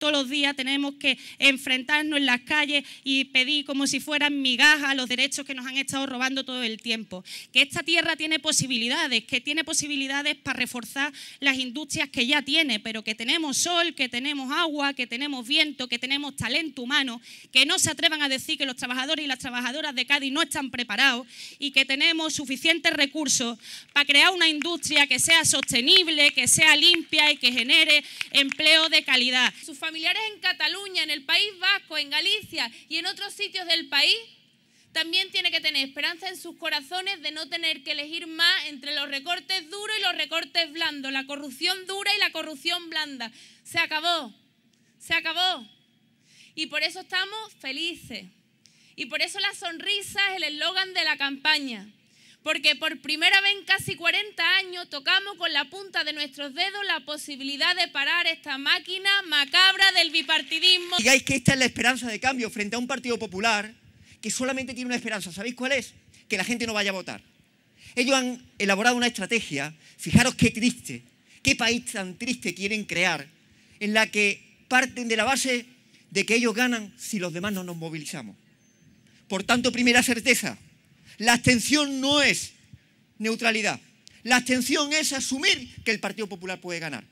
Todos los días tenemos que enfrentarnos en las calles y pedir como si fueran migajas los derechos que nos han estado robando todo el tiempo. Que esta tierra tiene posibilidades, que tiene posibilidades para reforzar las industrias que ya tiene, pero que tenemos sol, que tenemos agua, que tenemos viento, que tenemos talento humano, que no se atrevan a decir que los trabajadores y las trabajadoras de Cádiz no están preparados y que tenemos suficientes recursos para crear una industria que sea sostenible, que sea limpia y que genere empleo de calidad familiares en Cataluña, en el País Vasco, en Galicia y en otros sitios del país, también tiene que tener esperanza en sus corazones de no tener que elegir más entre los recortes duros y los recortes blandos, la corrupción dura y la corrupción blanda. Se acabó, se acabó. Y por eso estamos felices. Y por eso la sonrisa es el eslogan de la campaña porque por primera vez en casi 40 años tocamos con la punta de nuestros dedos la posibilidad de parar esta máquina macabra del bipartidismo. Digáis que esta es la esperanza de cambio frente a un Partido Popular que solamente tiene una esperanza. ¿Sabéis cuál es? Que la gente no vaya a votar. Ellos han elaborado una estrategia, fijaros qué triste, qué país tan triste quieren crear, en la que parten de la base de que ellos ganan si los demás no nos movilizamos. Por tanto, primera certeza, la abstención no es neutralidad. La abstención es asumir que el Partido Popular puede ganar.